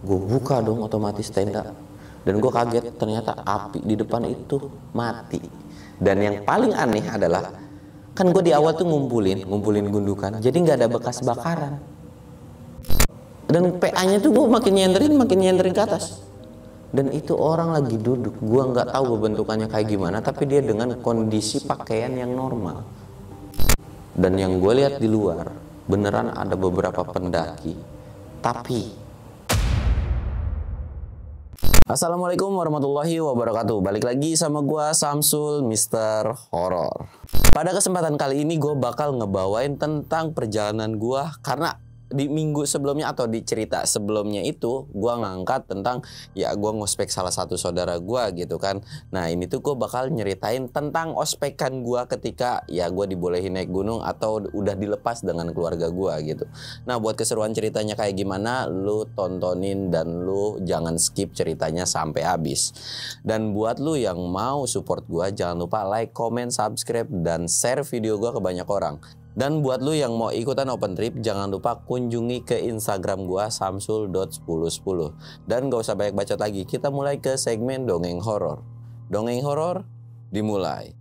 Gue buka dong otomatis tenda. Dan gue kaget ternyata api di depan itu mati. Dan yang paling aneh adalah kan gue di awal tuh ngumpulin, ngumpulin gundukan. Jadi nggak ada bekas bakaran. Dan PA-nya tuh gue makin nyenderin, makin nyenderin ke atas. Dan itu orang lagi duduk. Gue nggak tahu bentukannya kayak gimana, tapi dia dengan kondisi pakaian yang normal. Dan yang gue lihat di luar, beneran ada beberapa pendaki. Tapi Assalamualaikum warahmatullahi wabarakatuh Balik lagi sama gua Samsul Mister Horror Pada kesempatan kali ini gue bakal ngebawain tentang perjalanan gua Karena di minggu sebelumnya atau di cerita sebelumnya itu gue ngangkat tentang ya gua ngospek salah satu saudara gue gitu kan. Nah, ini tuh gue bakal nyeritain tentang ospekan gue ketika ya gue dibolehin naik gunung atau udah dilepas dengan keluarga gue gitu. Nah, buat keseruan ceritanya kayak gimana, lu tontonin dan lu jangan skip ceritanya sampai habis. Dan buat lu yang mau support gue jangan lupa like, comment, subscribe dan share video gue ke banyak orang. Dan buat lu yang mau ikutan open trip, jangan lupa kunjungi ke Instagram gua samsul.1010. Dan gak usah banyak bacot lagi, kita mulai ke segmen dongeng horor. Dongeng horor dimulai.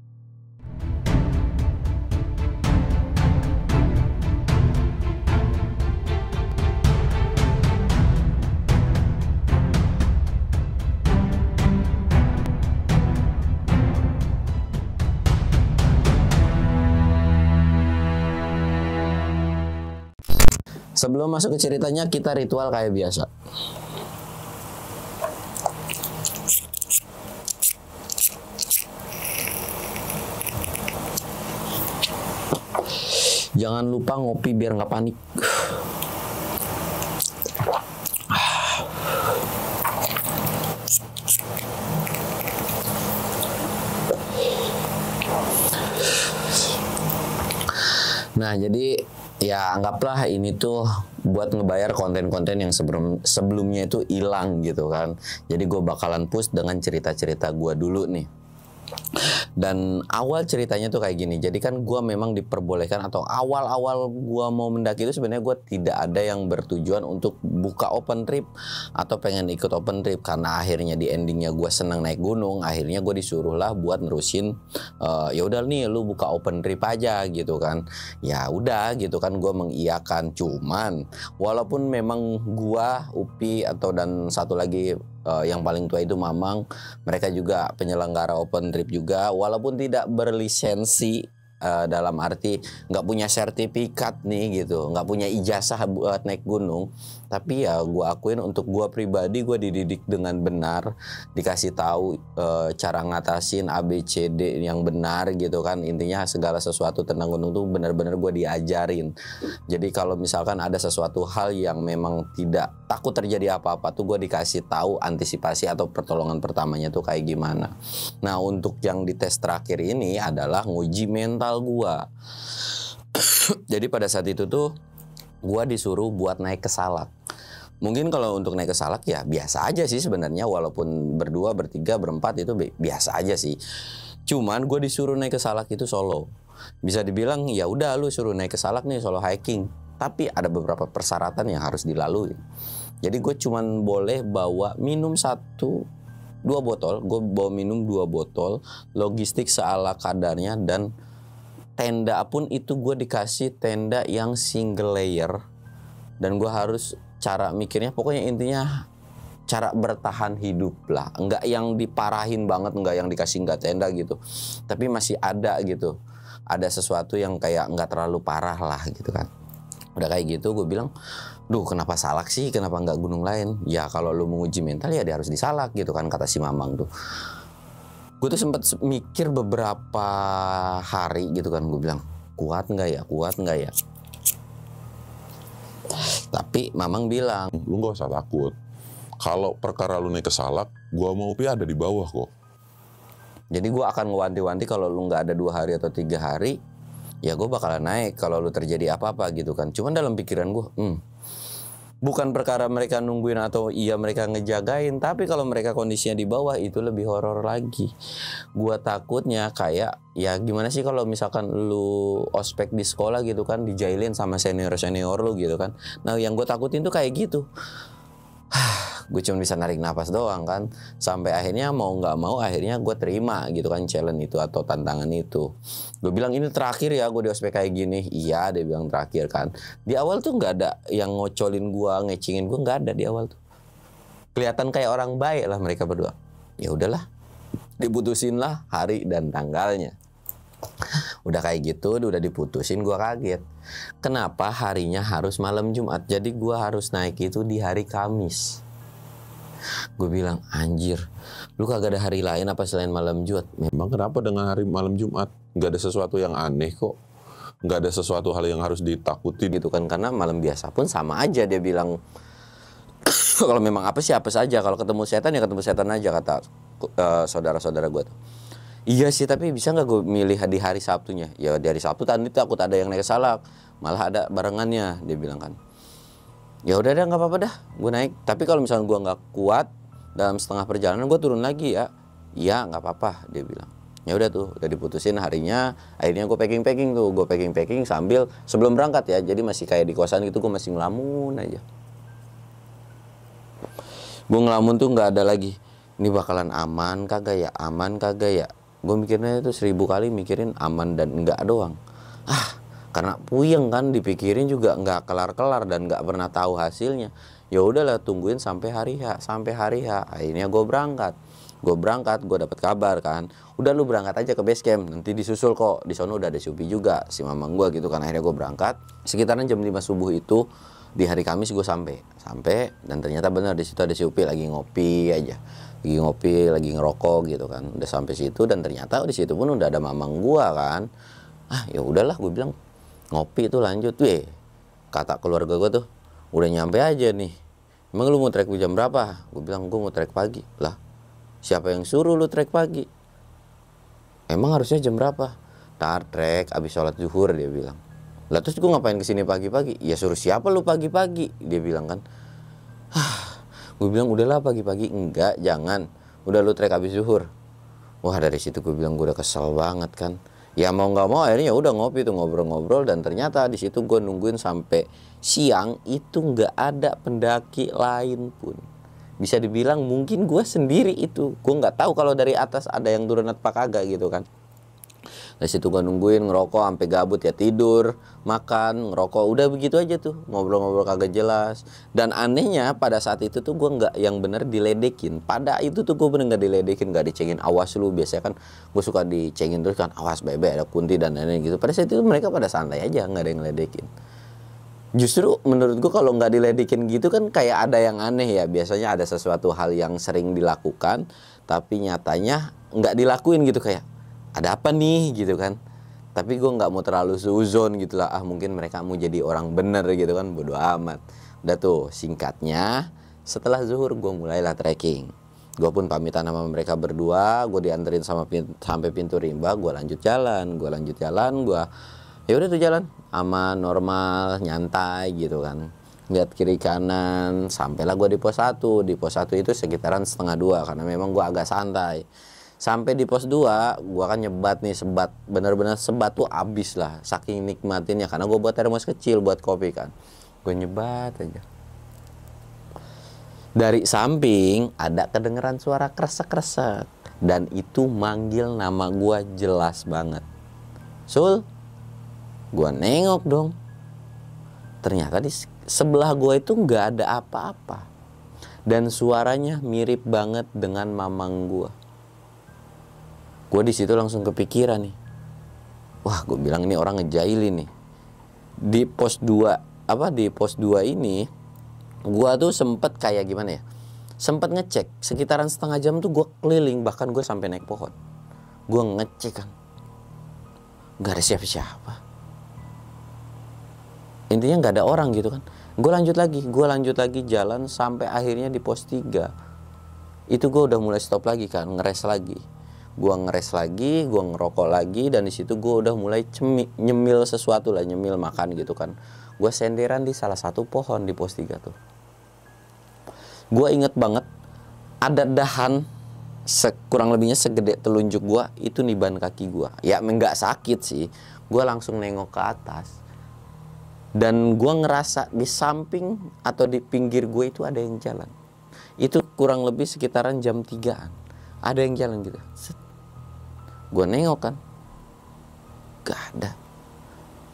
Sebelum masuk ke ceritanya, kita ritual kayak biasa. Jangan lupa ngopi biar nggak panik. Nah, jadi ya anggaplah ini tuh buat ngebayar konten-konten yang sebelum sebelumnya itu hilang gitu kan. Jadi gue bakalan push dengan cerita-cerita gue dulu nih. Dan awal ceritanya tuh kayak gini. Jadi kan gue memang diperbolehkan atau awal-awal gue mau mendaki itu sebenarnya gue tidak ada yang bertujuan untuk buka open trip atau pengen ikut open trip karena akhirnya di endingnya gue senang naik gunung. Akhirnya gue disuruh lah buat nerusin. e, ya udah nih lu buka open trip aja gitu kan. Ya udah gitu kan gue mengiakan. Cuman walaupun memang gue Upi atau dan satu lagi uh, yang paling tua itu Mamang mereka juga penyelenggara open trip juga walaupun tidak berlisensi Eh, dalam arti nggak punya sertifikat nih gitu nggak punya ijazah buat naik gunung tapi ya gue akuin untuk gue pribadi gue dididik dengan benar dikasih tahu e, cara ngatasin ABCD yang benar gitu kan intinya segala sesuatu tentang gunung tuh benar-benar gue diajarin jadi kalau misalkan ada sesuatu hal yang memang tidak takut terjadi apa-apa tuh gue dikasih tahu antisipasi atau pertolongan pertamanya tuh kayak gimana nah untuk yang di dites terakhir ini adalah nguji mental mental gua. Jadi pada saat itu tuh gua disuruh buat naik ke salak. Mungkin kalau untuk naik ke salak ya biasa aja sih sebenarnya walaupun berdua, bertiga, berempat itu bi biasa aja sih. Cuman gua disuruh naik ke salak itu solo. Bisa dibilang ya udah lu suruh naik ke salak nih solo hiking. Tapi ada beberapa persyaratan yang harus dilalui. Jadi gue cuman boleh bawa minum satu dua botol, gue bawa minum dua botol, logistik seala kadarnya dan tenda pun itu gue dikasih tenda yang single layer dan gue harus cara mikirnya pokoknya intinya cara bertahan hidup lah nggak yang diparahin banget nggak yang dikasih nggak tenda gitu tapi masih ada gitu ada sesuatu yang kayak nggak terlalu parah lah gitu kan udah kayak gitu gue bilang duh kenapa salak sih kenapa nggak gunung lain ya kalau lu menguji mental ya dia harus disalak gitu kan kata si mamang tuh gue tuh sempat mikir beberapa hari gitu kan gue bilang kuat nggak ya kuat nggak ya tapi mamang bilang lu gak usah takut kalau perkara lu naik ke salak gue mau upi ada di bawah kok jadi gue akan ngewanti-wanti kalau lu nggak ada dua hari atau tiga hari ya gue bakalan naik kalau lu terjadi apa-apa gitu kan cuman dalam pikiran gue hmm, bukan perkara mereka nungguin atau iya mereka ngejagain tapi kalau mereka kondisinya di bawah itu lebih horor lagi gua takutnya kayak ya gimana sih kalau misalkan lu ospek di sekolah gitu kan dijailin sama senior senior lu gitu kan nah yang gue takutin tuh kayak gitu gue cuma bisa narik nafas doang kan sampai akhirnya mau nggak mau akhirnya gue terima gitu kan challenge itu atau tantangan itu gue bilang ini terakhir ya gue di ospek kayak gini iya dia bilang terakhir kan di awal tuh nggak ada yang ngocolin gue ngecingin gue nggak ada di awal tuh kelihatan kayak orang baik lah mereka berdua ya udahlah diputusin lah hari dan tanggalnya Udah kayak gitu, udah diputusin, gue kaget. Kenapa harinya harus malam Jumat? Jadi gue harus naik itu di hari Kamis gue bilang anjir lu kagak ada hari lain apa selain malam Jumat memang kenapa dengan hari malam Jumat nggak ada sesuatu yang aneh kok nggak ada sesuatu hal yang harus ditakuti gitu kan karena malam biasa pun sama aja dia bilang kalau memang apa sih apa saja kalau ketemu setan ya ketemu setan aja kata uh, saudara-saudara gue Iya sih, tapi bisa nggak gue milih di hari Sabtunya? Ya di hari Sabtu tadi takut ada yang naik salak, malah ada barengannya, dia bilang kan ya udah deh nggak apa-apa dah gue naik tapi kalau misalnya gue nggak kuat dalam setengah perjalanan gue turun lagi ya iya nggak apa-apa dia bilang ya udah tuh udah diputusin harinya akhirnya gue packing packing tuh gue packing packing sambil sebelum berangkat ya jadi masih kayak di kosan gitu gue masih ngelamun aja gue ngelamun tuh nggak ada lagi ini bakalan aman kagak ya aman kagak ya gue mikirnya itu seribu kali mikirin aman dan enggak doang ah karena puyeng kan dipikirin juga nggak kelar-kelar dan nggak pernah tahu hasilnya ya udahlah tungguin sampai hari ha sampai hari ha akhirnya gue berangkat gue berangkat gue dapat kabar kan udah lu berangkat aja ke base camp nanti disusul kok di sana udah ada Shopee juga si mamang gue gitu kan akhirnya gue berangkat sekitaran jam 5 subuh itu di hari Kamis gue sampai sampai dan ternyata benar di situ ada si lagi ngopi aja lagi ngopi lagi ngerokok gitu kan udah sampai situ dan ternyata di situ pun udah ada mamang gue kan ah ya udahlah gue bilang ngopi tuh lanjut weh kata keluarga gue tuh udah nyampe aja nih emang lu mau trek jam berapa gue bilang gue mau trek pagi lah siapa yang suruh lu trek pagi emang harusnya jam berapa tar trek abis sholat zuhur dia bilang lah terus gue ngapain kesini pagi-pagi ya suruh siapa lu pagi-pagi dia bilang kan gue bilang udahlah pagi-pagi enggak jangan udah lu trek abis zuhur wah dari situ gue bilang gue udah kesel banget kan ya mau nggak mau akhirnya ya udah ngopi tuh ngobrol-ngobrol dan ternyata di situ gue nungguin sampai siang itu nggak ada pendaki lain pun bisa dibilang mungkin gue sendiri itu gue nggak tahu kalau dari atas ada yang turun apa kagak gitu kan dari situ gue nungguin ngerokok sampai gabut ya tidur makan ngerokok udah begitu aja tuh ngobrol-ngobrol kagak jelas dan anehnya pada saat itu tuh gue nggak yang bener diledekin pada itu tuh gue bener nggak diledekin nggak dicengin awas lu biasanya kan gue suka dicengin terus kan awas bebek ada kunti dan lain-lain gitu pada saat itu mereka pada santai aja nggak ada yang ledekin justru menurut gue kalau nggak diledekin gitu kan kayak ada yang aneh ya biasanya ada sesuatu hal yang sering dilakukan tapi nyatanya nggak dilakuin gitu kayak ada apa nih gitu kan tapi gue nggak mau terlalu suzon gitu lah ah mungkin mereka mau jadi orang bener gitu kan bodo amat udah tuh singkatnya setelah zuhur gue mulailah trekking gue pun pamitan sama mereka berdua gue dianterin sama pintu, sampai pintu rimba gue lanjut jalan gue lanjut jalan gue ya udah tuh jalan aman normal nyantai gitu kan lihat kiri kanan sampailah gue di pos satu. di pos satu itu sekitaran setengah dua karena memang gue agak santai sampai di pos 2 gua kan nyebat nih sebat bener-bener sebat tuh abis lah saking nikmatinnya karena gua buat termos kecil buat kopi kan gue nyebat aja dari samping ada kedengeran suara kresek-kresek dan itu manggil nama gua jelas banget Sul gua nengok dong ternyata di sebelah gua itu nggak ada apa-apa dan suaranya mirip banget dengan mamang gua gue di situ langsung kepikiran nih wah gue bilang ini orang ngejailin nih di pos 2 apa di pos 2 ini gue tuh sempet kayak gimana ya sempet ngecek sekitaran setengah jam tuh gue keliling bahkan gue sampai naik pohon gue ngecek kan nggak ada siapa-siapa intinya nggak ada orang gitu kan gue lanjut lagi gue lanjut lagi jalan sampai akhirnya di pos 3 itu gue udah mulai stop lagi kan ngeres lagi gue ngeres lagi gue ngerokok lagi dan di situ gue udah mulai cemi, nyemil sesuatu lah nyemil makan gitu kan gue senderan di salah satu pohon di pos 3 tuh gue inget banget ada dahan kurang lebihnya segede telunjuk gue itu nih ban kaki gue ya nggak sakit sih gue langsung nengok ke atas dan gue ngerasa di samping atau di pinggir gue itu ada yang jalan itu kurang lebih sekitaran jam 3an ada yang jalan gitu Set gue nengok kan gak ada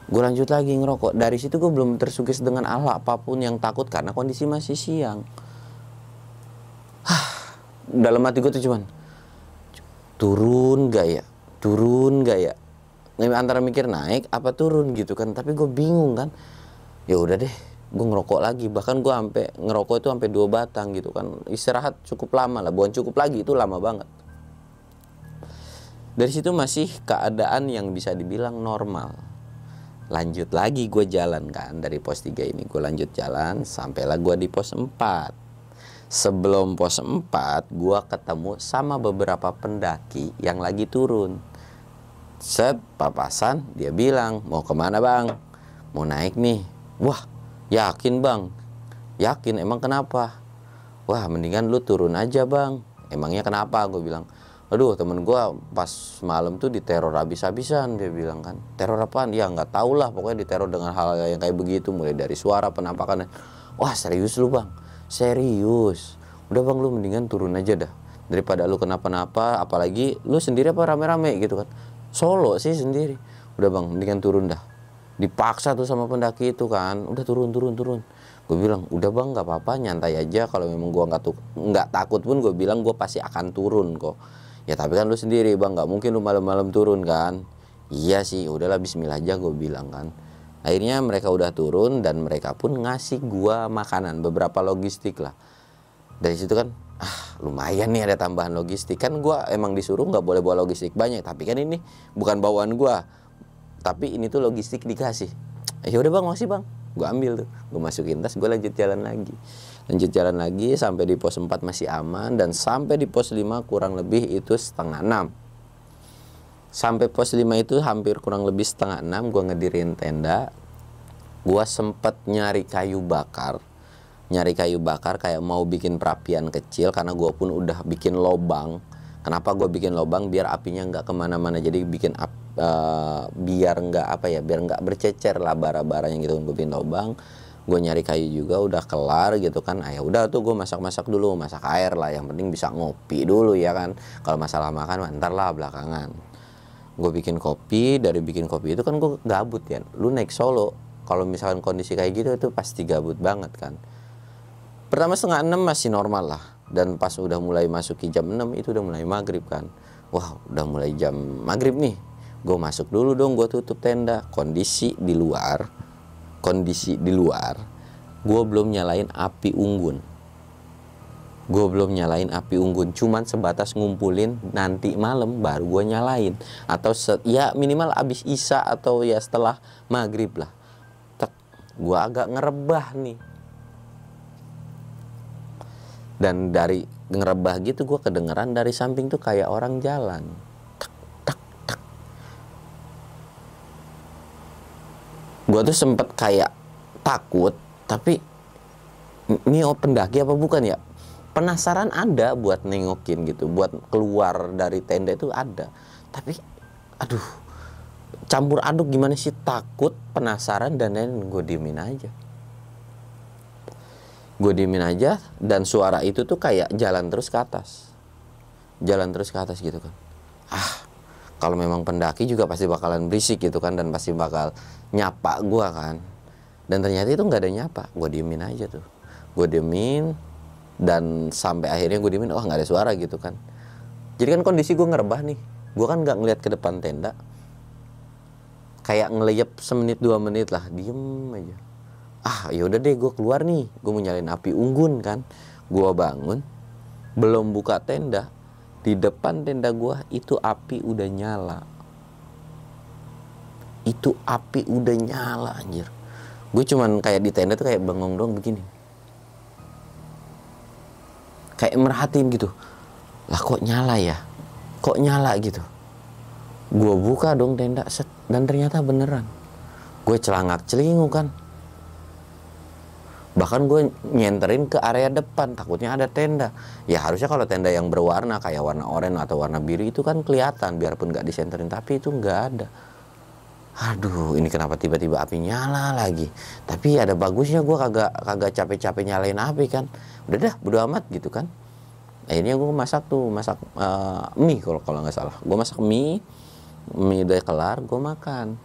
gue lanjut lagi ngerokok dari situ gue belum tersugis dengan Allah apapun yang takut karena kondisi masih siang dalam hati gue tuh cuman turun gak ya turun gak ya antara mikir naik apa turun gitu kan tapi gue bingung kan ya udah deh gue ngerokok lagi bahkan gue sampai ngerokok itu sampai dua batang gitu kan istirahat cukup lama lah bukan cukup lagi itu lama banget dari situ masih keadaan yang bisa dibilang normal. Lanjut lagi gue jalan kan dari pos 3 ini. Gue lanjut jalan sampailah gue di pos 4. Sebelum pos 4 gue ketemu sama beberapa pendaki yang lagi turun. Set papasan dia bilang mau kemana bang? Mau naik nih. Wah yakin bang? Yakin emang kenapa? Wah mendingan lu turun aja bang. Emangnya kenapa? Gue bilang aduh temen gue pas malam tuh diteror habis-habisan dia bilang kan teror apaan ya nggak tau lah pokoknya diteror dengan hal yang kayak begitu mulai dari suara penampakan wah serius lu bang serius udah bang lu mendingan turun aja dah daripada lu kenapa-napa apalagi lu sendiri apa rame-rame gitu kan solo sih sendiri udah bang mendingan turun dah dipaksa tuh sama pendaki itu kan udah turun turun turun gue bilang udah bang nggak apa-apa nyantai aja kalau memang gue nggak nggak takut pun gue bilang gue pasti akan turun kok ya tapi kan lu sendiri bang nggak mungkin lu malam-malam turun kan iya sih udahlah Bismillah aja gue bilang kan akhirnya mereka udah turun dan mereka pun ngasih gua makanan beberapa logistik lah dari situ kan ah lumayan nih ada tambahan logistik kan gua emang disuruh nggak boleh bawa logistik banyak tapi kan ini bukan bawaan gua tapi ini tuh logistik dikasih ya udah bang masih bang gue ambil tuh gue masukin tas gue lanjut jalan lagi lanjut jalan lagi sampai di pos 4 masih aman dan sampai di pos 5 kurang lebih itu setengah 6 sampai pos 5 itu hampir kurang lebih setengah 6 gue ngedirin tenda gue sempet nyari kayu bakar nyari kayu bakar kayak mau bikin perapian kecil karena gue pun udah bikin lobang kenapa gue bikin lobang biar apinya nggak kemana-mana jadi bikin ap, uh, biar nggak apa ya biar nggak bercecer lah bara-baranya gitu gue bikin lobang gue nyari kayu juga udah kelar gitu kan ayah ya udah tuh gue masak-masak dulu masak air lah yang penting bisa ngopi dulu ya kan kalau masalah makan ntar lah belakangan gue bikin kopi dari bikin kopi itu kan gue gabut ya lu naik solo kalau misalkan kondisi kayak gitu itu pasti gabut banget kan pertama setengah enam masih normal lah dan pas udah mulai masuki jam enam itu udah mulai maghrib kan wah udah mulai jam maghrib nih gue masuk dulu dong gue tutup tenda kondisi di luar kondisi di luar gue belum nyalain api unggun gue belum nyalain api unggun cuman sebatas ngumpulin nanti malam baru gue nyalain atau set ya minimal abis isa atau ya setelah maghrib lah Tek, gue agak ngerebah nih dan dari ngerebah gitu gue kedengeran dari samping tuh kayak orang jalan gue tuh sempet kayak takut tapi ini open pendaki apa bukan ya penasaran ada buat nengokin gitu buat keluar dari tenda itu ada tapi aduh campur aduk gimana sih takut penasaran dan lain gue diemin aja gue diemin aja dan suara itu tuh kayak jalan terus ke atas jalan terus ke atas gitu kan ah kalau memang pendaki juga pasti bakalan berisik gitu kan dan pasti bakal nyapa gua kan dan ternyata itu nggak ada nyapa gua diemin aja tuh gue diemin dan sampai akhirnya gue diemin oh, nggak ada suara gitu kan jadi kan kondisi gue ngerebah nih gue kan nggak ngeliat ke depan tenda kayak ngeleyep semenit dua menit lah diem aja ah yaudah deh gue keluar nih gue mau nyalain api unggun kan gue bangun belum buka tenda di depan tenda gua itu api udah nyala itu api udah nyala anjir gue cuman kayak di tenda tuh kayak bengong dong begini kayak merhatiin gitu lah kok nyala ya kok nyala gitu gue buka dong tenda set dan ternyata beneran gue celangak celingu kan bahkan gue nyenterin ke area depan takutnya ada tenda ya harusnya kalau tenda yang berwarna kayak warna oranye atau warna biru itu kan kelihatan biarpun nggak disenterin tapi itu nggak ada aduh ini kenapa tiba-tiba api nyala lagi tapi ada bagusnya gue kagak kagak capek-capek nyalain api kan udah dah bodo amat gitu kan akhirnya gue masak tuh masak uh, mie kalau kalau nggak salah gue masak mie mie udah kelar gue makan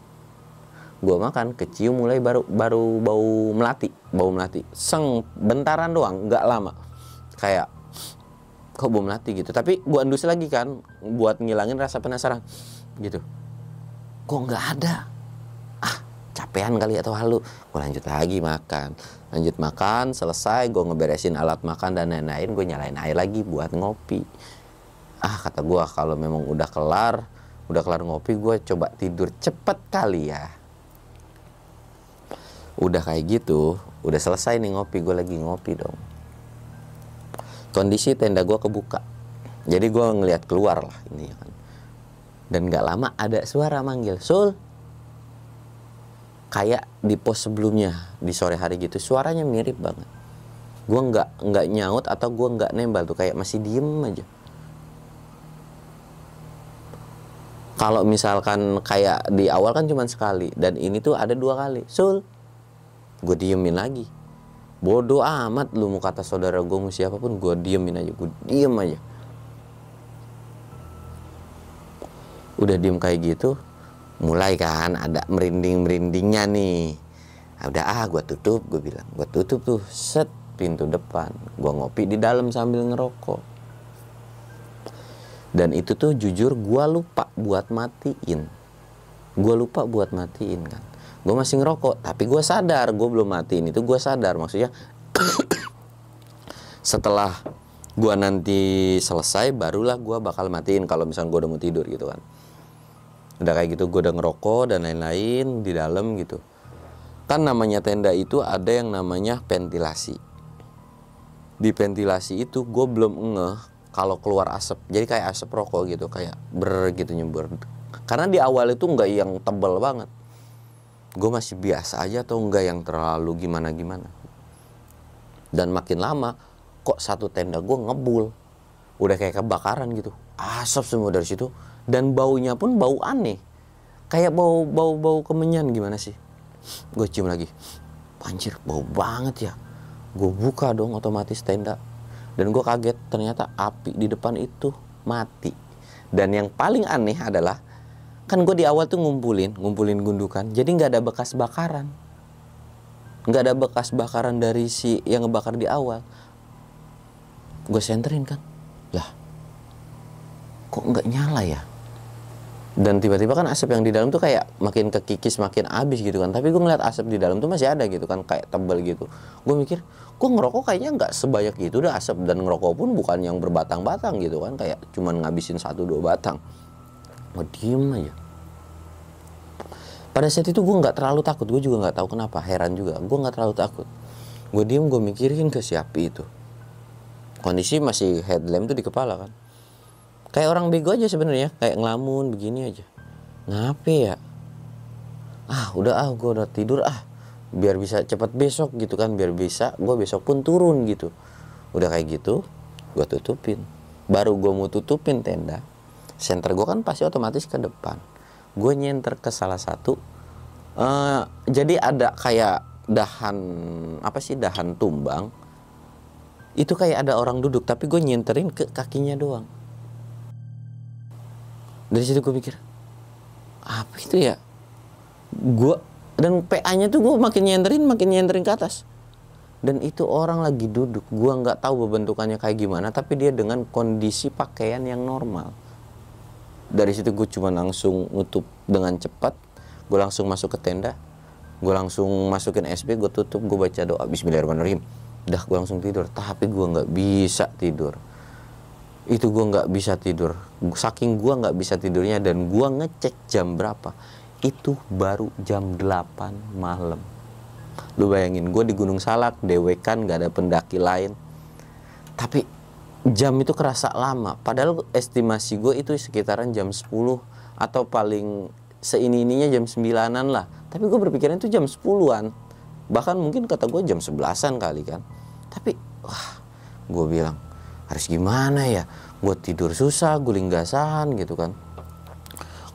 gue makan kecium mulai baru baru bau melati bau melati seng bentaran doang nggak lama kayak kok bau melati gitu tapi gue endus lagi kan buat ngilangin rasa penasaran gitu kok nggak ada ah capean kali atau halu gue lanjut lagi makan lanjut makan selesai gue ngeberesin alat makan dan lain-lain gue nyalain air lagi buat ngopi ah kata gue kalau memang udah kelar udah kelar ngopi gue coba tidur cepet kali ya udah kayak gitu udah selesai nih ngopi gue lagi ngopi dong kondisi tenda gue kebuka jadi gue ngelihat keluar lah ini kan dan nggak lama ada suara manggil sul kayak di pos sebelumnya di sore hari gitu suaranya mirip banget gue nggak nggak nyaut atau gue nggak nembal tuh kayak masih diem aja kalau misalkan kayak di awal kan cuma sekali dan ini tuh ada dua kali sul gue diemin lagi bodoh amat lu mau kata saudara gue mau siapapun gue diemin aja gue diem aja udah diem kayak gitu mulai kan ada merinding merindingnya nih nah, udah ah gue tutup gue bilang gue tutup tuh set pintu depan gue ngopi di dalam sambil ngerokok dan itu tuh jujur gue lupa buat matiin gue lupa buat matiin kan gue masih ngerokok tapi gue sadar gue belum matiin itu gue sadar maksudnya setelah gue nanti selesai barulah gue bakal matiin kalau misalnya gue udah mau tidur gitu kan udah kayak gitu gue udah ngerokok dan lain-lain di dalam gitu kan namanya tenda itu ada yang namanya ventilasi di ventilasi itu gue belum ngeh kalau keluar asap jadi kayak asap rokok gitu kayak ber gitu nyembur karena di awal itu nggak yang tebel banget gue masih biasa aja atau enggak yang terlalu gimana-gimana. Dan makin lama, kok satu tenda gue ngebul. Udah kayak kebakaran gitu. Asap semua dari situ. Dan baunya pun bau aneh. Kayak bau bau bau kemenyan gimana sih. Gue cium lagi. Anjir, bau banget ya. Gue buka dong otomatis tenda. Dan gue kaget ternyata api di depan itu mati. Dan yang paling aneh adalah kan gue di awal tuh ngumpulin ngumpulin gundukan jadi nggak ada bekas bakaran nggak ada bekas bakaran dari si yang ngebakar di awal gue senterin kan lah kok nggak nyala ya dan tiba-tiba kan asap yang di dalam tuh kayak makin kekikis makin abis gitu kan tapi gue ngeliat asap di dalam tuh masih ada gitu kan kayak tebal gitu gue mikir gue ngerokok kayaknya nggak sebanyak itu udah asap dan ngerokok pun bukan yang berbatang-batang gitu kan kayak cuman ngabisin satu dua batang mau diem aja pada saat itu gue nggak terlalu takut gue juga nggak tahu kenapa heran juga gue nggak terlalu takut gue diem gue mikirin ke si api itu kondisi masih headlamp tuh di kepala kan kayak orang bego aja sebenarnya kayak ngelamun begini aja ngapain ya ah udah ah gue udah tidur ah biar bisa cepat besok gitu kan biar bisa gue besok pun turun gitu udah kayak gitu gue tutupin baru gue mau tutupin tenda center gue kan pasti otomatis ke depan gue nyenter ke salah satu uh, jadi ada kayak dahan apa sih dahan tumbang itu kayak ada orang duduk tapi gue nyenterin ke kakinya doang dari situ gue mikir apa itu ya gue dan PA-nya tuh gue makin nyenterin makin nyenterin ke atas dan itu orang lagi duduk gue nggak tahu bentukannya kayak gimana tapi dia dengan kondisi pakaian yang normal dari situ gue cuma langsung nutup dengan cepat gue langsung masuk ke tenda gue langsung masukin SP gue tutup gue baca doa Bismillahirrahmanirrahim dah gue langsung tidur tapi gue nggak bisa tidur itu gue nggak bisa tidur saking gue nggak bisa tidurnya dan gue ngecek jam berapa itu baru jam 8 malam lu bayangin gue di Gunung Salak dewekan nggak ada pendaki lain tapi jam itu kerasa lama padahal estimasi gue itu sekitaran jam 10 atau paling seini-ininya jam 9-an lah tapi gue berpikirnya itu jam 10-an bahkan mungkin kata gue jam 11-an kali kan tapi wah gue bilang harus gimana ya gue tidur susah guling gasahan gitu kan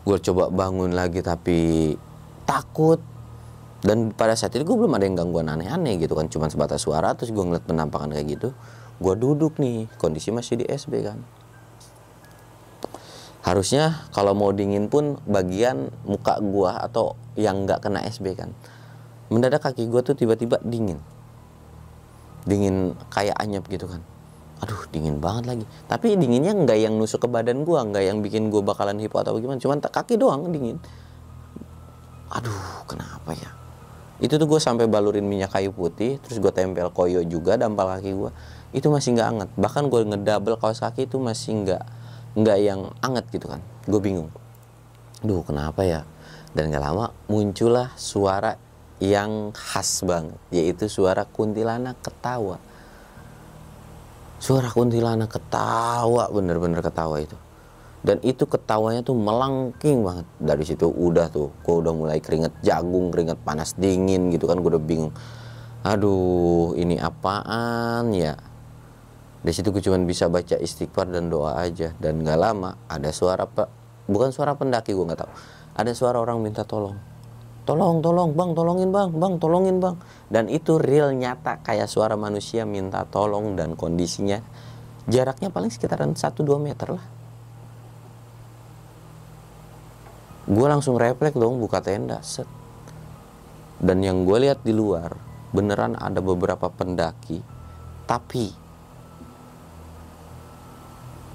gue coba bangun lagi tapi takut dan pada saat itu gue belum ada yang gangguan aneh-aneh gitu kan cuman sebatas suara terus gue ngeliat penampakan kayak gitu gue duduk nih kondisi masih di SB kan harusnya kalau mau dingin pun bagian muka gue atau yang nggak kena SB kan mendadak kaki gue tuh tiba-tiba dingin dingin kayak anyap gitu kan aduh dingin banget lagi tapi dinginnya nggak yang nusuk ke badan gue nggak yang bikin gue bakalan hipo atau gimana cuman kaki doang dingin aduh kenapa ya itu tuh gue sampai balurin minyak kayu putih terus gue tempel koyo juga dampal kaki gue itu masih nggak anget bahkan gue ngedouble kaos kaki itu masih nggak nggak yang anget gitu kan gue bingung duh kenapa ya dan nggak lama muncullah suara yang khas banget yaitu suara kuntilanak ketawa suara kuntilanak ketawa bener-bener ketawa itu dan itu ketawanya tuh melengking banget dari situ udah tuh gue udah mulai keringet jagung keringet panas dingin gitu kan gue udah bingung aduh ini apaan ya di situ gue cuma bisa baca istighfar dan doa aja. Dan nggak lama ada suara pak, bukan suara pendaki gue nggak tahu. Ada suara orang minta tolong. Tolong, tolong, bang, tolongin bang, bang, tolongin bang. Dan itu real nyata kayak suara manusia minta tolong dan kondisinya jaraknya paling sekitaran 1-2 meter lah. Gue langsung refleks dong buka tenda, set. Dan yang gue lihat di luar, beneran ada beberapa pendaki, tapi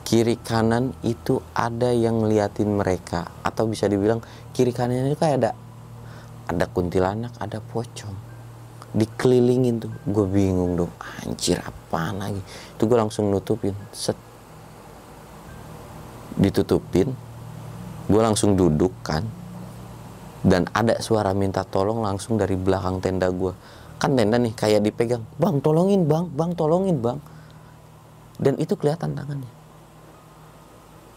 kiri kanan itu ada yang ngeliatin mereka atau bisa dibilang kiri kanan itu kayak ada ada kuntilanak ada pocong dikelilingin tuh gue bingung dong anjir apa lagi itu gue langsung nutupin set ditutupin gue langsung duduk kan dan ada suara minta tolong langsung dari belakang tenda gue kan tenda nih kayak dipegang bang tolongin bang bang tolongin bang dan itu kelihatan tangannya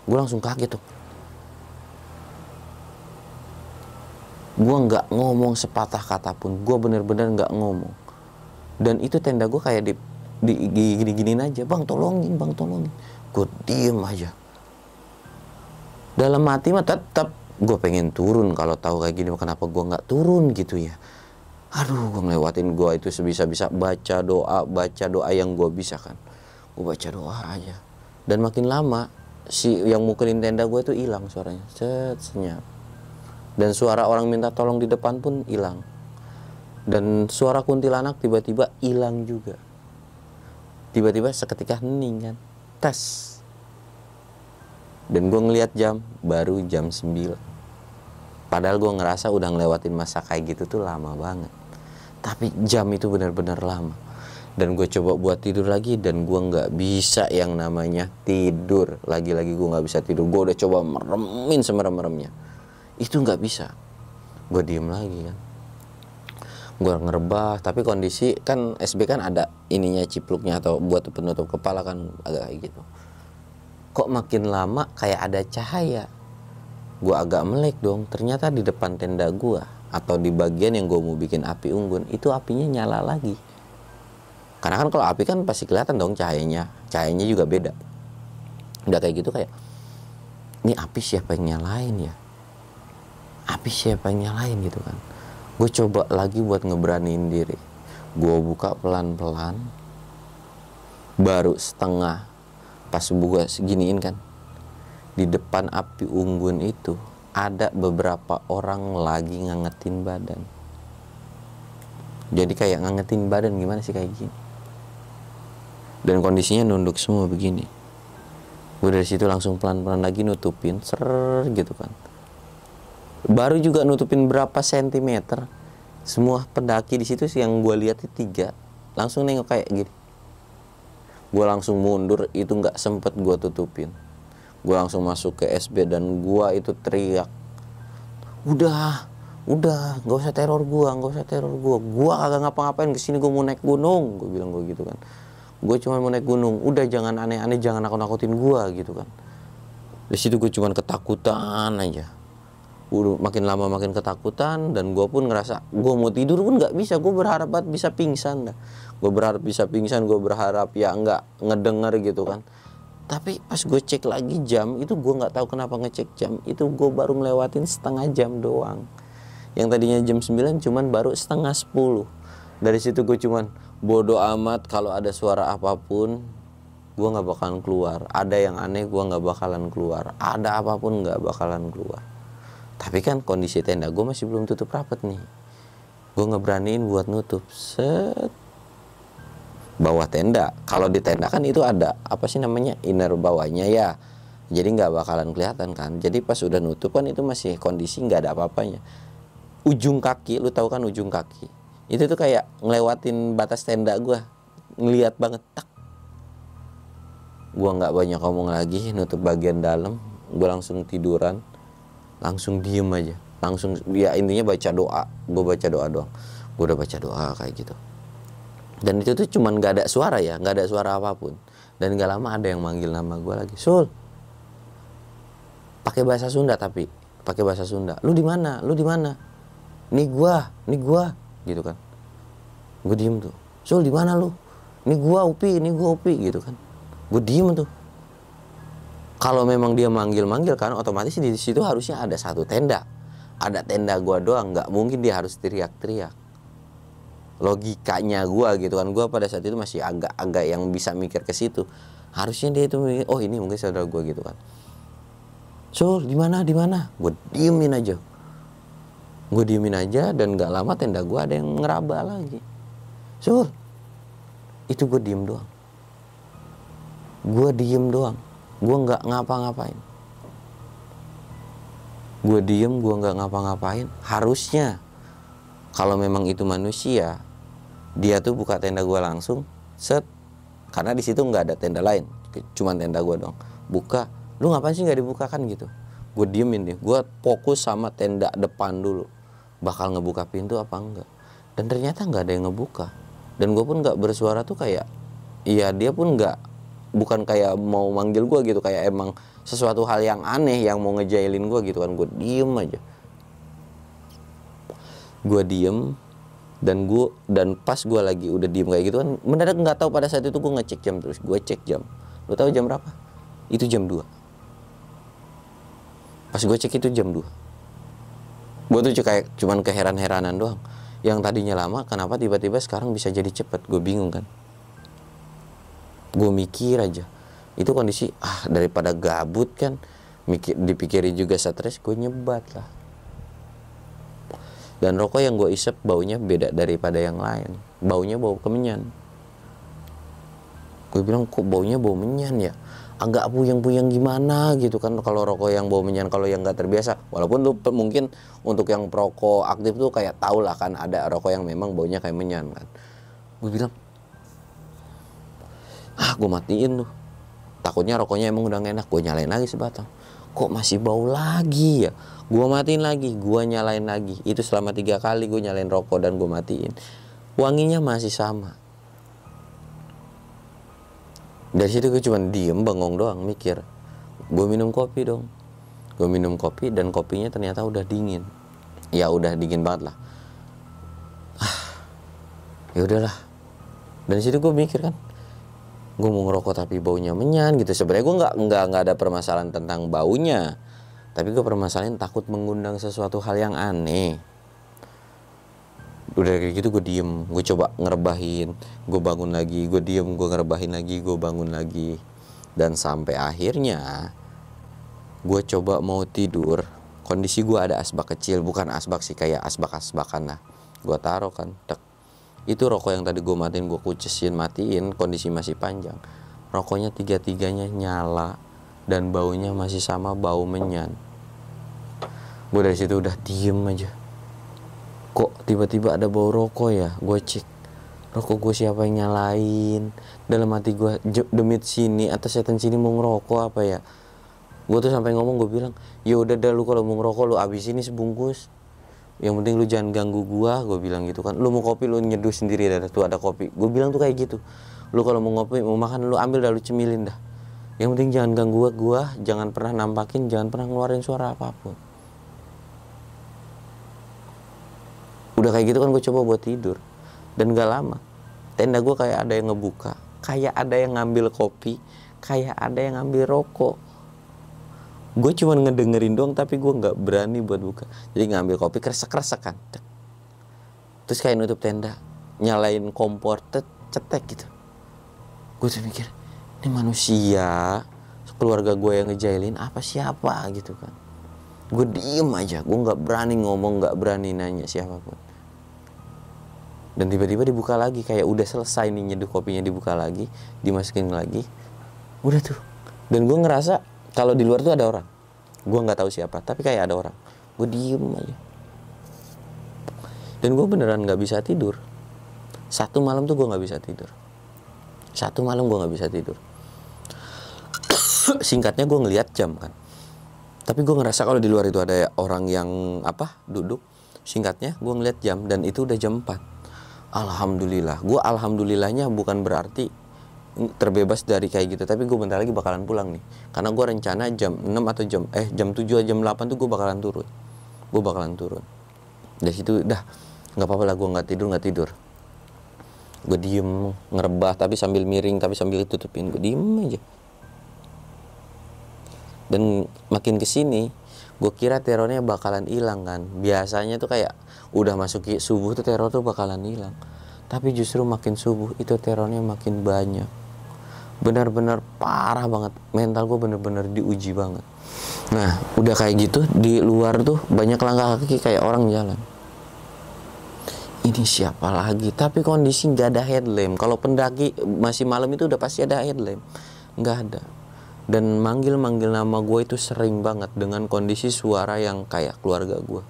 gue langsung kaget tuh gue nggak ngomong sepatah kata pun gue bener-bener nggak ngomong dan itu tenda gue kayak di, di, di gini aja bang tolongin bang tolongin gue diem aja dalam hati mah tetap gue pengen turun kalau tahu kayak gini kenapa gue nggak turun gitu ya aduh gue ngelewatin gue itu sebisa-bisa baca doa baca doa yang gue bisa kan gue baca doa aja dan makin lama si yang mukulin tenda gue tuh hilang suaranya set senyap dan suara orang minta tolong di depan pun hilang dan suara kuntilanak tiba-tiba hilang juga tiba-tiba seketika hening kan tes dan gue ngeliat jam baru jam 9 padahal gue ngerasa udah ngelewatin masa kayak gitu tuh lama banget tapi jam itu benar-benar lama dan gue coba buat tidur lagi dan gue nggak bisa yang namanya tidur lagi-lagi gue nggak bisa tidur gue udah coba meremin semerem-meremnya itu nggak bisa gue diem lagi kan gue ngerebah tapi kondisi kan SB kan ada ininya cipluknya atau buat penutup kepala kan agak kayak gitu kok makin lama kayak ada cahaya gue agak melek dong ternyata di depan tenda gue atau di bagian yang gue mau bikin api unggun itu apinya nyala lagi karena kan kalau api kan pasti kelihatan dong cahayanya. Cahayanya juga beda. Udah kayak gitu kayak ini api siapa yang nyalain ya? Api siapa yang nyalain gitu kan. Gue coba lagi buat ngeberaniin diri. Gue buka pelan-pelan. Baru setengah. Pas gue seginiin kan. Di depan api unggun itu ada beberapa orang lagi ngangetin badan. Jadi kayak ngangetin badan gimana sih kayak gini dan kondisinya nunduk semua begini gue dari situ langsung pelan-pelan lagi nutupin ser gitu kan baru juga nutupin berapa sentimeter semua pendaki di situ sih yang gue lihat tiga langsung nengok kayak gini gue langsung mundur itu nggak sempet gue tutupin gue langsung masuk ke SB dan gue itu teriak udah udah nggak usah teror gue, nggak usah teror gue, gue kagak ngapa-ngapain kesini gue mau naik gunung gue bilang gue gitu kan gue cuma mau naik gunung udah jangan aneh-aneh jangan aku nakutin gue gitu kan di situ gue cuma ketakutan aja Udah, makin lama makin ketakutan dan gue pun ngerasa gue mau tidur pun nggak bisa gue berharap banget bisa pingsan dah gue berharap bisa pingsan gue berharap ya nggak ngedenger gitu kan tapi pas gue cek lagi jam itu gue nggak tahu kenapa ngecek jam itu gue baru melewatin setengah jam doang yang tadinya jam 9 cuman baru setengah 10 dari situ gue cuman bodo amat kalau ada suara apapun gue nggak bakalan keluar ada yang aneh gue nggak bakalan keluar ada apapun nggak bakalan keluar tapi kan kondisi tenda gue masih belum tutup rapat nih gue ngeberaniin buat nutup set bawah tenda kalau di tenda kan itu ada apa sih namanya inner bawahnya ya jadi nggak bakalan kelihatan kan jadi pas udah nutup kan itu masih kondisi nggak ada apa-apanya ujung kaki lu tahu kan ujung kaki itu tuh kayak ngelewatin batas tenda gue ngeliat banget tak gue nggak banyak ngomong lagi nutup bagian dalam gue langsung tiduran langsung diem aja langsung ya intinya baca doa gue baca doa doang gue udah baca doa kayak gitu dan itu tuh cuman gak ada suara ya gak ada suara apapun dan gak lama ada yang manggil nama gue lagi sul pakai bahasa Sunda tapi pakai bahasa Sunda lu di mana lu di mana nih gue nih gue gitu kan gue diem tuh Sul di mana lu ini gua upi ini gua upi gitu kan gue diem tuh kalau memang dia manggil-manggil kan otomatis di situ harusnya ada satu tenda ada tenda gua doang nggak mungkin dia harus teriak-teriak logikanya gua gitu kan gua pada saat itu masih agak-agak yang bisa mikir ke situ harusnya dia itu mikir oh ini mungkin saudara gua gitu kan Sul di mana di mana gue diemin aja gue diemin aja dan gak lama tenda gue ada yang ngeraba lagi sur itu gue diem doang gue diem doang gue nggak ngapa-ngapain gue diem gue nggak ngapa-ngapain harusnya kalau memang itu manusia dia tuh buka tenda gue langsung set karena di situ nggak ada tenda lain cuma tenda gue doang, buka lu ngapain sih nggak dibukakan gitu gue diemin nih gue fokus sama tenda depan dulu bakal ngebuka pintu apa enggak dan ternyata nggak ada yang ngebuka dan gue pun nggak bersuara tuh kayak iya dia pun nggak bukan kayak mau manggil gue gitu kayak emang sesuatu hal yang aneh yang mau ngejailin gue gitu kan gue diem aja gue diem dan gue dan pas gue lagi udah diem kayak gitu kan mendadak nggak tahu pada saat itu gue ngecek jam terus gue cek jam lo tahu jam berapa itu jam 2 pas gue cek itu jam 2 gue tuh kayak cuman keheran-heranan doang yang tadinya lama kenapa tiba-tiba sekarang bisa jadi cepet gue bingung kan gue mikir aja itu kondisi ah daripada gabut kan mikir dipikirin juga stres gue nyebat lah dan rokok yang gue isep baunya beda daripada yang lain baunya bau kemenyan gue bilang kok baunya bau menyan ya agak puyeng-puyeng gimana gitu kan kalau rokok yang bau menyan kalau yang nggak terbiasa walaupun lu mungkin untuk yang perokok aktif tuh kayak tau lah kan ada rokok yang memang baunya kayak menyan kan gue bilang ah gue matiin tuh takutnya rokoknya emang udah enak gue nyalain lagi sebatang kok masih bau lagi ya gue matiin lagi gue nyalain lagi itu selama tiga kali gue nyalain rokok dan gue matiin wanginya masih sama dari situ gue cuma diem bengong doang mikir gue minum kopi dong gue minum kopi dan kopinya ternyata udah dingin ya udah dingin banget lah ah, ya udahlah dan situ gue mikir kan gue mau ngerokok tapi baunya menyan gitu sebenarnya gue nggak nggak nggak ada permasalahan tentang baunya tapi gue permasalahan takut mengundang sesuatu hal yang aneh udah kayak gitu gue diem gue coba ngerebahin gue bangun lagi gue diem gue ngerebahin lagi gue bangun lagi dan sampai akhirnya gue coba mau tidur kondisi gue ada asbak kecil bukan asbak sih kayak asbak-asbakan lah gue taruh kan tek itu rokok yang tadi gue matiin gue kucesin matiin kondisi masih panjang rokoknya tiga-tiganya nyala dan baunya masih sama bau menyan gue dari situ udah diem aja kok tiba-tiba ada bau rokok ya gue cek rokok gue siapa yang nyalain dalam hati gue demit sini atau setan sini mau ngerokok apa ya gue tuh sampai ngomong gue bilang ya udah dah lu kalau mau ngerokok lu abis ini sebungkus yang penting lu jangan ganggu gua gue bilang gitu kan lu mau kopi lu nyeduh sendiri dah tuh ada kopi gue bilang tuh kayak gitu lu kalau mau ngopi mau makan lu ambil dah lu cemilin dah yang penting jangan ganggu gua, gua jangan pernah nampakin jangan pernah ngeluarin suara apapun udah kayak gitu kan gue coba buat tidur dan gak lama tenda gue kayak ada yang ngebuka kayak ada yang ngambil kopi kayak ada yang ngambil rokok gue cuma ngedengerin doang tapi gue nggak berani buat buka jadi ngambil kopi kresek kresek kan terus kayak nutup tenda nyalain kompor cetek gitu gue tuh mikir ini manusia keluarga gue yang ngejailin apa siapa gitu kan gue diem aja gue nggak berani ngomong nggak berani nanya siapapun dan tiba-tiba dibuka lagi kayak udah selesai nih nyeduh kopinya dibuka lagi dimasukin lagi udah tuh dan gue ngerasa kalau di luar tuh ada orang gue nggak tahu siapa tapi kayak ada orang gue diem aja dan gue beneran nggak bisa tidur satu malam tuh gue nggak bisa tidur satu malam gue nggak bisa tidur singkatnya gue ngeliat jam kan tapi gue ngerasa kalau di luar itu ada orang yang apa duduk singkatnya gue ngeliat jam dan itu udah jam 4 alhamdulillah gue alhamdulillahnya bukan berarti terbebas dari kayak gitu tapi gue bentar lagi bakalan pulang nih karena gue rencana jam 6 atau jam eh jam 7 atau jam 8 tuh gue bakalan turun gue bakalan turun dari situ dah nggak apa-apa lah gue nggak tidur nggak tidur gue diem ngerebah tapi sambil miring tapi sambil tutupin gue diem aja dan makin kesini gue kira terornya bakalan hilang kan biasanya tuh kayak udah masuk subuh tuh teror tuh bakalan hilang tapi justru makin subuh itu terornya makin banyak benar-benar parah banget mental gue bener-bener diuji banget nah udah kayak gitu di luar tuh banyak langkah kaki kayak orang jalan ini siapa lagi tapi kondisi nggak ada headlamp kalau pendaki masih malam itu udah pasti ada headlamp nggak ada dan manggil-manggil nama gue itu sering banget dengan kondisi suara yang kayak keluarga gue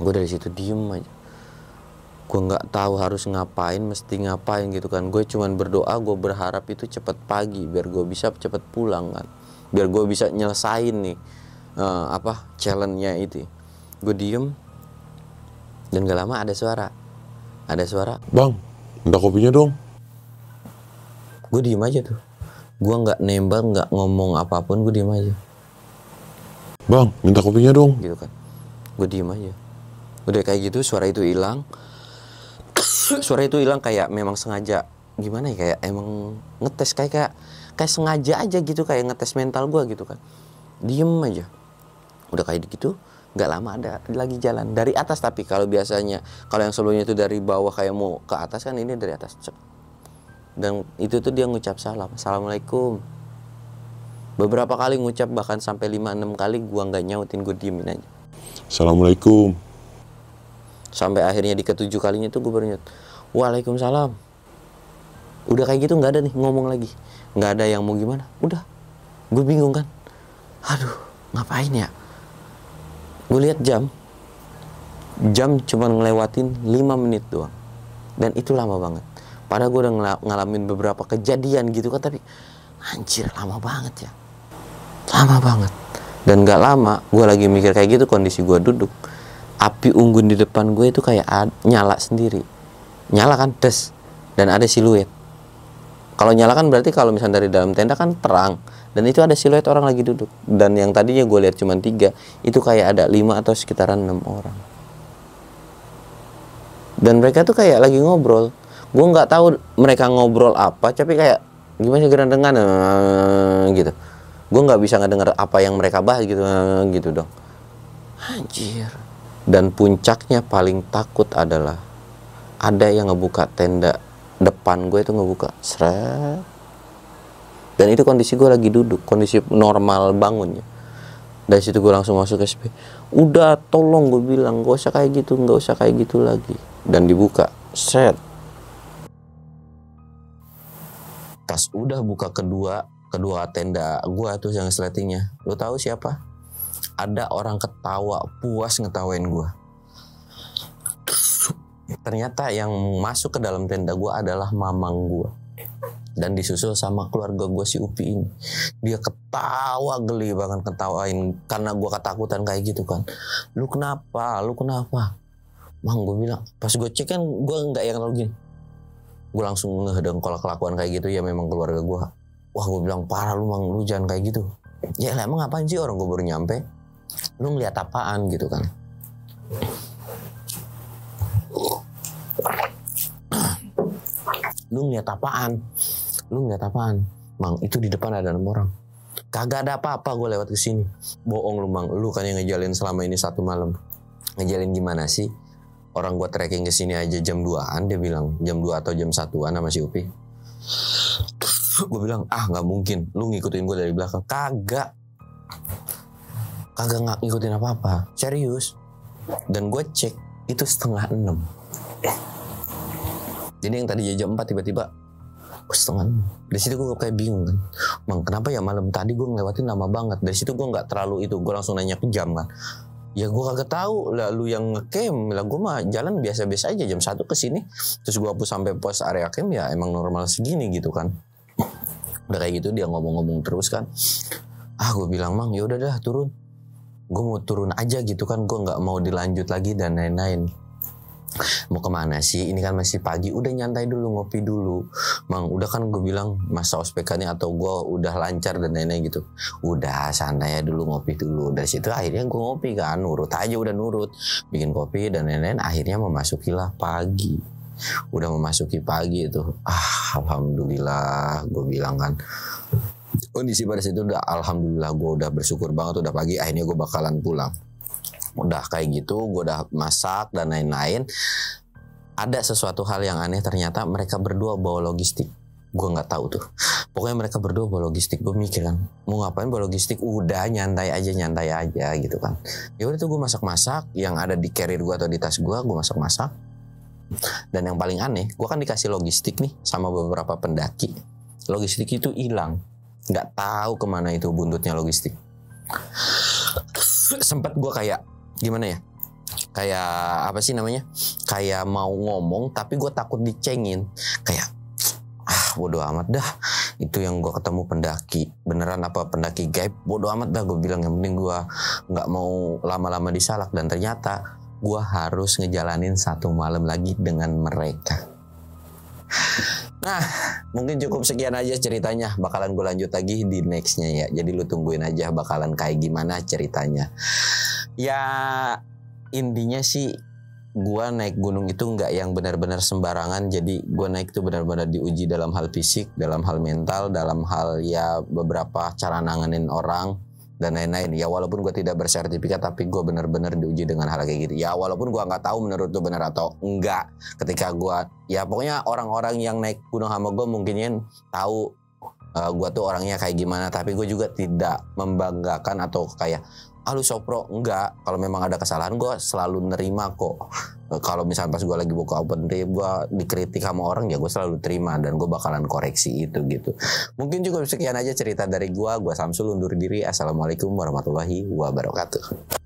gue dari situ diem aja gue nggak tahu harus ngapain mesti ngapain gitu kan gue cuman berdoa gue berharap itu cepet pagi biar gue bisa cepet pulang kan biar gue bisa nyelesain nih uh, apa challenge-nya itu gue diem dan gak lama ada suara ada suara bang minta kopinya dong gue diem aja tuh gue nggak nembak nggak ngomong apapun gue diem aja bang minta kopinya dong gitu kan gue diem aja udah kayak gitu suara itu hilang suara itu hilang kayak memang sengaja gimana ya kayak emang ngetes kayak kayak kayak sengaja aja gitu kayak ngetes mental gue gitu kan diem aja udah kayak gitu nggak lama ada lagi jalan dari atas tapi kalau biasanya kalau yang sebelumnya itu dari bawah kayak mau ke atas kan ini dari atas dan itu tuh dia ngucap salam assalamualaikum beberapa kali ngucap bahkan sampai 5-6 kali gua nggak nyautin gue diemin aja assalamualaikum sampai akhirnya di ketujuh kalinya tuh gue baru waalaikumsalam udah kayak gitu nggak ada nih ngomong lagi nggak ada yang mau gimana udah gue bingung kan aduh ngapain ya gue lihat jam jam cuma ngelewatin 5 menit doang dan itu lama banget Padahal gue udah ngalamin beberapa kejadian gitu kan, tapi anjir lama banget ya. Lama banget. Dan gak lama, gue lagi mikir kayak gitu kondisi gue duduk. Api unggun di depan gue itu kayak nyala sendiri. Nyala kan, des. Dan ada siluet. Kalau nyala kan berarti kalau misalnya dari dalam tenda kan terang. Dan itu ada siluet orang lagi duduk. Dan yang tadinya gue lihat cuma tiga, itu kayak ada lima atau sekitaran enam orang. Dan mereka tuh kayak lagi ngobrol gue nggak tahu mereka ngobrol apa tapi kayak gimana gerak dengan eh, gitu gue nggak bisa ngedenger apa yang mereka bahas gitu eh, gitu dong anjir dan puncaknya paling takut adalah ada yang ngebuka tenda depan gue itu ngebuka seret dan itu kondisi gue lagi duduk kondisi normal bangunnya dari situ gue langsung masuk ke SP udah tolong gue bilang gak usah kayak gitu gak usah kayak gitu lagi dan dibuka set pas udah buka kedua kedua tenda gua tuh yang seletingnya lu tahu siapa ada orang ketawa puas ngetawain gua ternyata yang masuk ke dalam tenda gua adalah mamang gua dan disusul sama keluarga gue si Upi ini. Dia ketawa geli banget ketawain karena gue ketakutan kayak gitu kan. Lu kenapa? Lu kenapa? Mang gue bilang pas gue cek kan gue nggak yang lalu gue langsung ngeh, kalau kelakuan kayak gitu ya memang keluarga gue wah gue bilang parah lu mang lu jangan kayak gitu ya emang ngapain sih orang gue baru nyampe lu ngeliat apaan gitu kan lu ngeliat apaan lu ngeliat apaan mang itu di depan ada enam orang kagak ada apa-apa gue lewat ke sini bohong lu mang lu kan yang ngejalin selama ini satu malam ngejalin gimana sih orang gua trekking ke sini aja jam 2-an dia bilang jam 2 atau jam 1-an sama si Upi gue bilang ah nggak mungkin lu ngikutin gue dari belakang kagak kagak nggak ngikutin apa apa serius dan gue cek itu setengah enam jadi yang tadi jam empat tiba-tiba setengah enam dari situ gue kayak bingung kan bang kenapa ya malam tadi gue ngelewatin lama banget dari situ gue nggak terlalu itu gue langsung nanya ke jam kan ya gue kagak tahu lah lu yang ngecamp lah gue mah jalan biasa-biasa aja jam satu ke sini terus gue hapus sampai pos area camp ya emang normal segini gitu kan udah kayak gitu dia ngomong-ngomong terus kan ah gue bilang mang yaudah dah turun gue mau turun aja gitu kan gue nggak mau dilanjut lagi dan lain-lain mau kemana sih ini kan masih pagi udah nyantai dulu ngopi dulu mang udah kan gue bilang masa ospek nih atau gue udah lancar dan nenek gitu udah santai dulu ngopi dulu dari situ akhirnya gue ngopi kan nurut aja udah nurut bikin kopi dan lain akhirnya akhirnya memasukilah pagi udah memasuki pagi itu ah alhamdulillah gue bilang kan kondisi pada situ udah alhamdulillah gue udah bersyukur banget udah pagi akhirnya gue bakalan pulang udah kayak gitu gue udah masak dan lain-lain ada sesuatu hal yang aneh ternyata mereka berdua bawa logistik gue nggak tahu tuh pokoknya mereka berdua bawa logistik gue mikir kan mau ngapain bawa logistik udah nyantai aja nyantai aja gitu kan ya udah tuh gue masak masak yang ada di carrier gue atau di tas gue gue masak masak dan yang paling aneh gue kan dikasih logistik nih sama beberapa pendaki logistik itu hilang nggak tahu kemana itu buntutnya logistik sempet gue kayak gimana ya kayak apa sih namanya kayak mau ngomong tapi gue takut dicengin kayak ah bodoh amat dah itu yang gue ketemu pendaki beneran apa pendaki gaib bodoh amat dah gue bilang yang penting gue nggak mau lama-lama disalak dan ternyata gue harus ngejalanin satu malam lagi dengan mereka Nah, mungkin cukup sekian aja ceritanya. Bakalan gue lanjut lagi di nextnya ya. Jadi lu tungguin aja bakalan kayak gimana ceritanya. Ya intinya sih gue naik gunung itu nggak yang benar-benar sembarangan jadi gue naik itu benar-benar diuji dalam hal fisik dalam hal mental dalam hal ya beberapa cara nanganin orang dan lain-lain ya walaupun gue tidak bersertifikat tapi gue bener-bener diuji dengan hal kayak gitu ya walaupun gue nggak tahu menurut tuh bener atau enggak ketika gue ya pokoknya orang-orang yang naik gunung sama gue mungkin tahu uh, eh, gue tuh orangnya kayak gimana tapi gue juga tidak membanggakan atau kayak ah lu sopro enggak kalau memang ada kesalahan gue selalu nerima kok eh, kalau misalnya pas gue lagi buka open tip gue dikritik sama orang ya gue selalu terima dan gue bakalan koreksi itu gitu mungkin juga sekian aja cerita dari gue gue Samsul undur diri assalamualaikum warahmatullahi wabarakatuh